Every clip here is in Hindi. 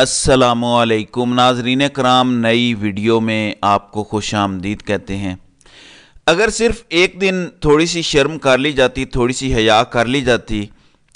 असलकुम नाजरीन कराम नई वीडियो में आपको खुश आमदीद कहते हैं अगर सिर्फ एक दिन थोड़ी सी शर्म कर ली जाती थोड़ी सी हया कर ली जाती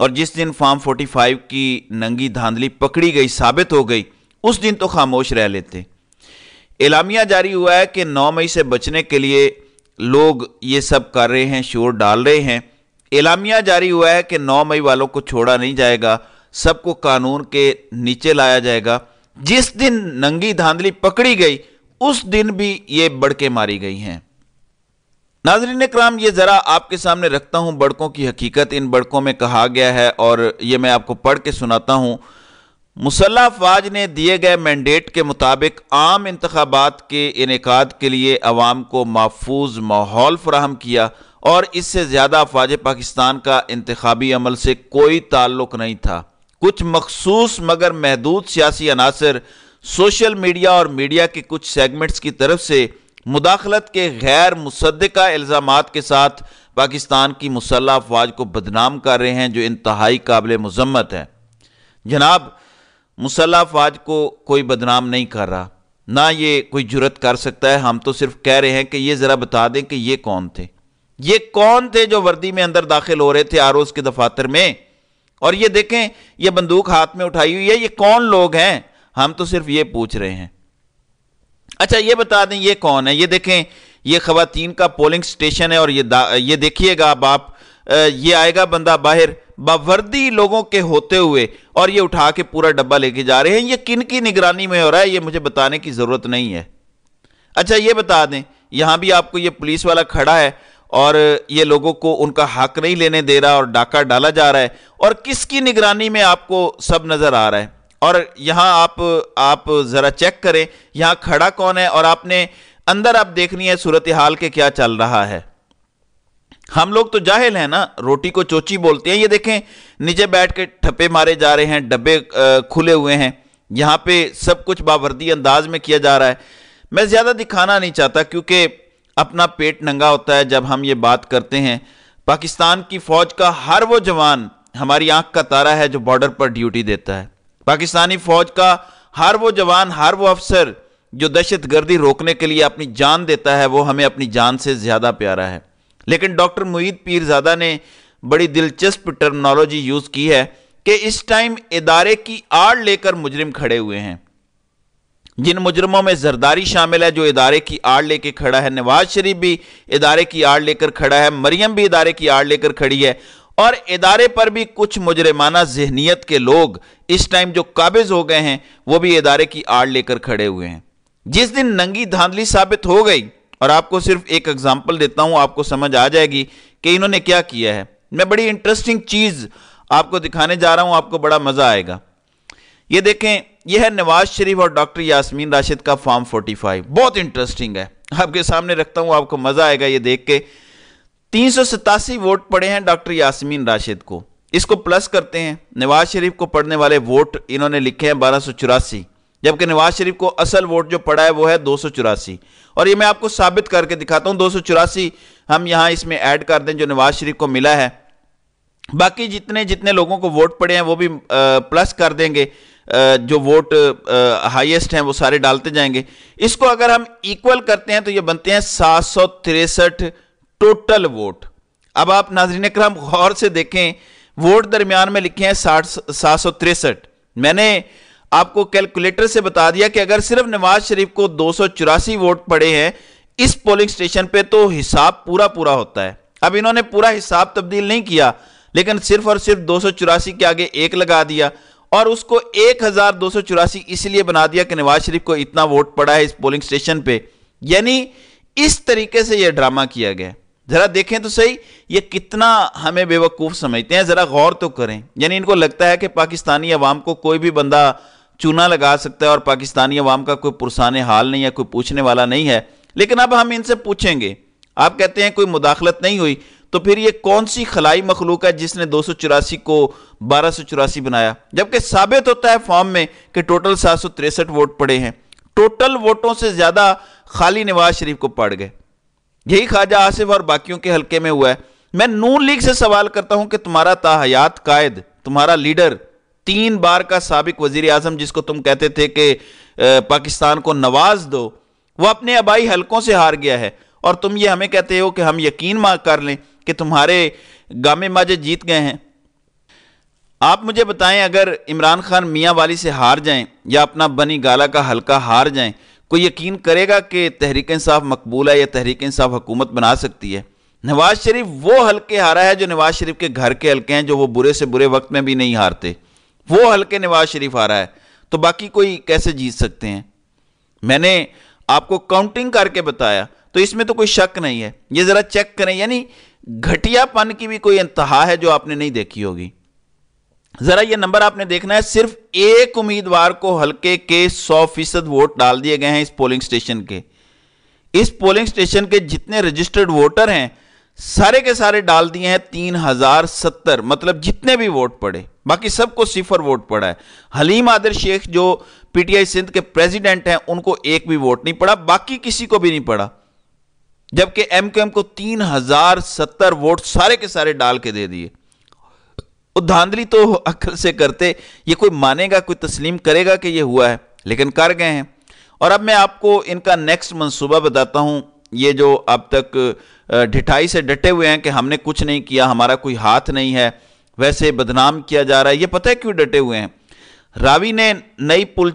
और जिस दिन फार्म 45 की नंगी धांधली पकड़ी गई साबित हो गई उस दिन तो खामोश रह लेते एलामिया जारी हुआ है कि 9 मई से बचने के लिए लोग ये सब कर रहे हैं शोर डाल रहे हैं एलामिया जारी हुआ है कि नौ मई वालों को छोड़ा नहीं जाएगा सबको कानून के नीचे लाया जाएगा जिस दिन नंगी धांधली पकड़ी गई उस दिन भी ये बड़के मारी गई हैं नाजरीन कराम ये ज़रा आपके सामने रखता हूँ बड़कों की हकीकत इन बड़कों में कहा गया है और ये मैं आपको पढ़ के सुनाता हूँ मुसल्ह फाज ने दिए गए मैंडेट के मुताबिक आम इंतबात के इनका के लिए आवाम को महफूज माहौल फ्राहम किया और इससे ज़्यादा अफवाज पाकिस्तान का इंतबी अमल से कोई ताल्लुक नहीं था कुछ मखसूस मगर महदूद सियासी अनासर सोशल मीडिया और मीडिया के कुछ सेगमेंट्स की तरफ से मुदाखलत के गैर मुसदा इल्ज़ाम के साथ पाकिस्तान की मुसल्ह अफवाज को बदनाम कर रहे हैं जो इंतहाई काबिल मजम्मत है जनाब मुसल्ह अफवाज को कोई बदनाम नहीं कर रहा ना ये कोई जुरत कर सकता है हम तो सिर्फ कह रहे हैं कि ये ज़रा बता दें कि ये कौन थे ये कौन थे जो वर्दी में अंदर दाखिल हो रहे थे आरोज़ के दफातर में और ये देखें ये बंदूक हाथ में उठाई हुई है ये कौन लोग हैं हम तो सिर्फ ये पूछ रहे हैं अच्छा ये बता दें ये कौन है ये देखें ये खातन का पोलिंग स्टेशन है और ये ये देखिएगा अब आप ये आएगा बंदा बाहर बावर्दी लोगों के होते हुए और ये उठा के पूरा डब्बा लेके जा रहे हैं ये किन की निगरानी में हो रहा है ये मुझे बताने की ज़रूरत नहीं है अच्छा ये बता दें यहां भी आपको ये पुलिस वाला खड़ा है और ये लोगों को उनका हक नहीं लेने दे रहा और डाका डाला जा रहा है और किसकी निगरानी में आपको सब नज़र आ रहा है और यहाँ आप आप ज़रा चेक करें यहाँ खड़ा कौन है और आपने अंदर आप देखनी है सूरत हाल के क्या चल रहा है हम लोग तो जाहिल हैं ना रोटी को चोची बोलते हैं ये देखें नीचे बैठ के ठप्पे मारे जा रहे हैं डब्बे खुले हुए हैं यहाँ पे सब कुछ बावर्दी अंदाज में किया जा रहा है मैं ज़्यादा दिखाना नहीं चाहता क्योंकि अपना पेट नंगा होता है जब हम ये बात करते हैं पाकिस्तान की फौज का हर वो जवान हमारी आंख का तारा है जो बॉर्डर पर ड्यूटी देता है पाकिस्तानी फौज का हर वो जवान हर वो अफसर जो दहशतगर्दी रोकने के लिए अपनी जान देता है वो हमें अपनी जान से ज़्यादा प्यारा है लेकिन डॉक्टर मुईद पीरजादा ने बड़ी दिलचस्प टर्मनोलॉजी यूज़ की है कि इस टाइम इदारे की आड़ लेकर मुजरिम खड़े हुए हैं जिन मुजरमों में जरदारी शामिल है जो इदारे की आड़ लेकर खड़ा है नवाज शरीफ भी इदारे की आड़ लेकर खड़ा है मरियम भी इदारे की आड़ लेकर खड़ी है और इदारे पर भी कुछ मुजरमाना जहनीत के लोग इस टाइम जो काबिज हो गए हैं वो भी इदारे की आड़ लेकर खड़े हुए हैं जिस दिन नंगी धांधली साबित हो गई और आपको सिर्फ एक एग्जाम्पल देता हूं आपको समझ आ जाएगी कि इन्होंने क्या किया है मैं बड़ी इंटरेस्टिंग चीज आपको दिखाने जा रहा हूं आपको बड़ा मजा आएगा ये देखें यह है नवाज शरीफ और डॉक्टर यासमीन राशिद का फॉर्म 45 बहुत इंटरेस्टिंग है आपके सामने रखता हूं आपको मजा आएगा ये देख के तीन वोट पड़े हैं डॉक्टर यासमीन राशिद को इसको प्लस करते हैं नवाज शरीफ को पढ़ने वाले वोट इन्होंने लिखे हैं बारह जबकि नवाज शरीफ को असल वोट जो पड़ा है वो है दो और ये मैं आपको साबित करके दिखाता हूं दो हम यहां इसमें ऐड कर दें जो नवाज शरीफ को मिला है बाकी जितने जितने लोगों को वोट पड़े हैं वो भी आ, प्लस कर देंगे जो वोट हाईएस्ट हैं वो सारे डालते जाएंगे इसको अगर हम इक्वल करते हैं तो ये बनते हैं सात टोटल वोट अब आप नाजरीन कराम गौर से देखें वोट दरमियान में लिखे हैं साठ सात मैंने आपको कैलकुलेटर से बता दिया कि अगर सिर्फ नवाज शरीफ को दो वोट पड़े हैं इस पोलिंग स्टेशन पे तो हिसाब पूरा पूरा होता है अब इन्होंने पूरा हिसाब तब्दील नहीं किया लेकिन सिर्फ और सिर्फ दो के आगे एक लगा दिया और उसको एक हजार दो सौ चौरासी इसलिए बना दिया कि नवाज शरीफ को इतना वोट पड़ा है इस पोलिंग स्टेशन पे यानी इस तरीके से यह ड्रामा किया गया जरा देखें तो सही ये कितना हमें बेवकूफ़ समझते हैं जरा गौर तो करें यानी इनको लगता है कि पाकिस्तानी अवाम को कोई भी बंदा चूना लगा सकता है और पाकिस्तानी अवाम का कोई पुरसान हाल नहीं है कोई पूछने वाला नहीं है लेकिन अब हम इनसे पूछेंगे आप कहते हैं कोई मुदाखलत नहीं हुई तो फिर ये कौन सी खलाई मखलूक है जिसने दो सौ को बारह सौ चौरासी बनाया जबकि साबित होता है फॉर्म में कि टोटल सात सौ तिरसठ वोट पड़े हैं टोटल वोटों से ज़्यादा खाली नवाज शरीफ को पड़ गए यही ख्वाजा आसिफ और बाकियों के हल्के में हुआ है मैं नून लीग से सवाल करता हूं कि तुम्हारा ताहयात कायद तुम्हारा लीडर तीन बार का सबक वजीर आजम जिसको तुम कहते थे कि पाकिस्तान को नवाज दो वह अपने आबाई हलकों से हार गया है और तुम ये हमें कहते हो कि हम यकीन कर लें कि तुम्हारे गामे माजे जीत गए हैं आप मुझे बताएं अगर इमरान खान मियाँ वाली से हार जाएं या अपना बनी गाला का हल्का हार जाएं कोई यकीन करेगा कि तहरीक इंसाफ मकबूल है या तहरीक इंसाफ हुकूमत बना सकती है नवाज शरीफ वो हल्के हारा है जो नवाज शरीफ के घर के हल्के हैं जो वो बुरे से बुरे वक्त में भी नहीं हारते वो हल्के नवाज शरीफ हारा है तो बाकी कोई कैसे जीत सकते हैं मैंने आपको काउंटिंग करके बताया तो इसमें तो कोई शक नहीं है ये ज़रा चेक करें यानी घटियापन की भी कोई इंतहा है जो आपने नहीं देखी होगी जरा यह नंबर आपने देखना है सिर्फ एक उम्मीदवार को हल्के के सौ फीसद वोट डाल दिए गए हैं इस पोलिंग स्टेशन के इस पोलिंग स्टेशन के जितने रजिस्टर्ड वोटर हैं सारे के सारे डाल दिए हैं तीन हजार सत्तर मतलब जितने भी वोट पड़े बाकी सबको सिफर वोट पड़ा है हलीम आदिर शेख जो पीटीआई सिंध के प्रेसिडेंट हैं उनको एक भी वोट नहीं पड़ा बाकी किसी को भी नहीं पड़ा जबकि एमक्यूएम को तीन हजार सत्तर वोट सारे के सारे डाल के दे दिए धांधली तो अक्ल से करते ये कोई मानेगा कोई तस्लीम करेगा कि ये हुआ है लेकिन कर गए हैं और अब मैं आपको इनका नेक्स्ट मंसूबा बताता हूं ये जो अब तक ढिठाई से डटे हुए हैं कि हमने कुछ नहीं किया हमारा कोई हाथ नहीं है वैसे बदनाम किया जा रहा है ये पता है क्यों डटे हुए हैं रावी ने नई पुल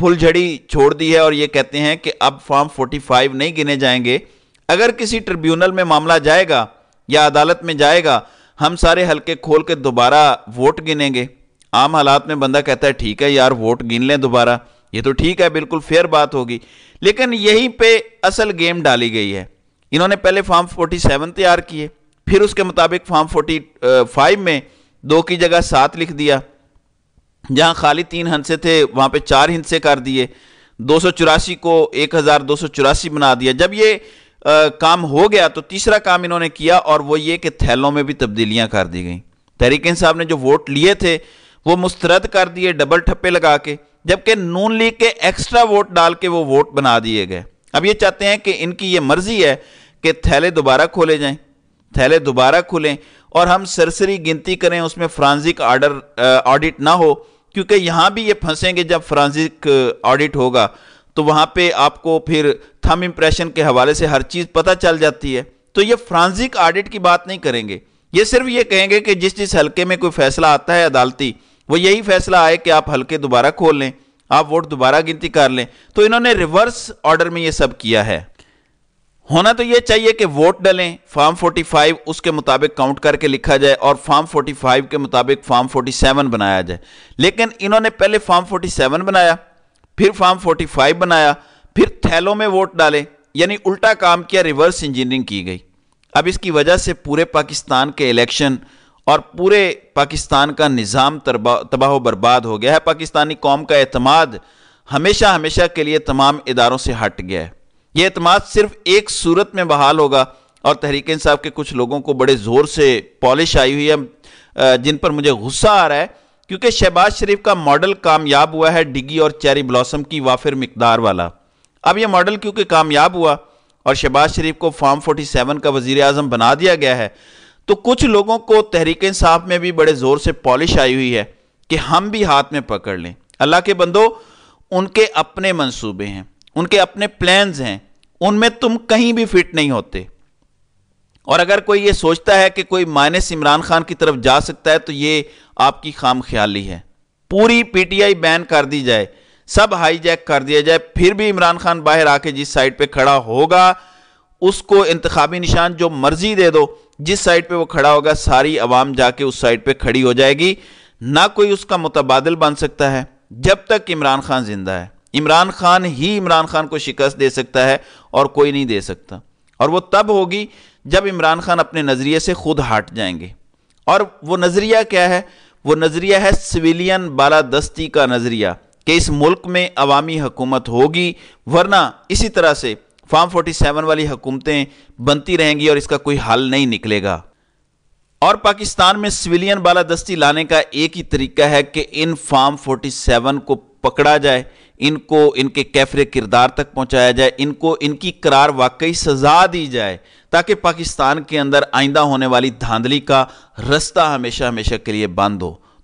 फुलझड़ी छोड़ दी है और ये कहते हैं कि अब फॉर्म 45 नहीं गिने जाएंगे अगर किसी ट्रिब्यूनल में मामला जाएगा या अदालत में जाएगा हम सारे हल्के खोल के दोबारा वोट गिनेंगे आम हालात में बंदा कहता है ठीक है यार वोट गिन लें दोबारा ये तो ठीक है बिल्कुल फेयर बात होगी लेकिन यहीं पे असल गेम डाली गई है इन्होंने पहले फॉर्म 47 तैयार किए फिर उसके मुताबिक फॉर्म 45 में दो की जगह सात लिख दिया जहां खाली तीन हंसे थे वहां पे चार हिंसे कर दिए दो को एक बना दिया जब ये काम हो गया तो तीसरा काम इन्होंने किया और वो ये कि थैलों में भी तब्दीलियां कर दी गई तहरीक साहब ने जो वोट लिए थे वो मुस्तरद कर दिए डबल ठप्पे लगा के जबकि नून लीग के एक्स्ट्रा वोट डाल के वो वोट बना दिए गए अब ये चाहते हैं कि इनकी ये मर्जी है कि थैले दोबारा खोले जाएं थैले दोबारा खुलें और हम सरसरी गिनती करें उसमें फ्रांसिक आर्डर ऑडिट ना हो क्योंकि यहां भी ये फंसेंगे जब फ्रांसिक ऑडिट होगा तो वहां पे आपको फिर थम इंप्रेशन के हवाले से हर चीज़ पता चल जाती है तो ये फ्रांसिक ऑडिट की बात नहीं करेंगे ये सिर्फ ये कहेंगे कि जिस जिस हल्के में कोई फैसला आता है अदालती वो यही फैसला आए कि आप हल्के दोबारा खोल लें आप वोट दोबारा गिनती कर लें तो इन्होंने रिवर्स ऑर्डर में ये सब किया है होना तो ये चाहिए कि वोट डलें फॉर्म 45 उसके मुताबिक काउंट करके लिखा जाए और फॉर्म 45 के मुताबिक फॉर्म 47 बनाया जाए लेकिन इन्होंने पहले फॉर्म 47 बनाया फिर फॉर्म 45 बनाया फिर थैलों में वोट डाले यानी उल्टा काम किया रिवर्स इंजीनियरिंग की गई अब इसकी वजह से पूरे पाकिस्तान के इलेक्शन और पूरे पाकिस्तान का निज़ाम तबाह बर्बाद हो गया है पाकिस्तानी कौम का अतमाद हमेशा हमेशा के लिए तमाम इदारों से हट गया है ये अतमाद सिर्फ एक सूरत में बहाल होगा और तहरीक इंसाफ के कुछ लोगों को बड़े ज़ोर से पॉलिश आई हुई है जिन पर मुझे गुस्सा आ रहा है क्योंकि शहबाज शरीफ का मॉडल कामयाब हुआ है डिगी और चेरी ब्लॉसम की वाफिर मकदार वाला अब यह मॉडल क्योंकि कामयाब हुआ और शहबाज शरीफ को फार्म 47 का वजीर अजम बना दिया गया है तो कुछ लोगों को तहरीक इंसाफ में भी बड़े ज़ोर से पॉलिश आई हुई है कि हम भी हाथ में पकड़ लें अल्लाह के बंदो उनके अपने मंसूबे हैं उनके अपने प्लान हैं उनमें तुम कहीं भी फिट नहीं होते और अगर कोई ये सोचता है कि कोई माइनस इमरान खान की तरफ जा सकता है तो ये आपकी खाम ख्याली है पूरी पीटीआई बैन कर दी जाए सब हाईजैक कर दिया जाए फिर भी इमरान खान बाहर आके जिस साइड पे खड़ा होगा उसको इंतबी निशान जो मर्जी दे दो जिस साइड पे वो खड़ा होगा सारी आवाम जाके उस साइड पे खड़ी हो जाएगी ना कोई उसका मुतबादल बन सकता है जब तक इमरान खान जिंदा है इमरान खान ही इमरान खान को शिकस्त दे सकता है और कोई नहीं दे सकता और वो तब होगी जब इमरान खान अपने नज़रिए से खुद हट जाएंगे और वो नज़रिया क्या है वो नज़रिया है सिविलियन बाला दस्ती का नज़रिया कि इस मुल्क में अवामी हकूमत होगी वरना इसी तरह से फार्म 47 वाली हुकूमतें बनती रहेंगी और इसका कोई हल नहीं निकलेगा और पाकिस्तान में सिविलियन बालादस्ती लाने का एक ही तरीका है कि इन फार्म 47 को पकड़ा जाए इनको इनके कैफरे किरदार तक पहुंचाया जाए इनको इनकी करार वाकई सजा दी जाए ताकि पाकिस्तान के अंदर आइंदा होने वाली धांधली का रास्ता हमेशा हमेशा के लिए बंद हो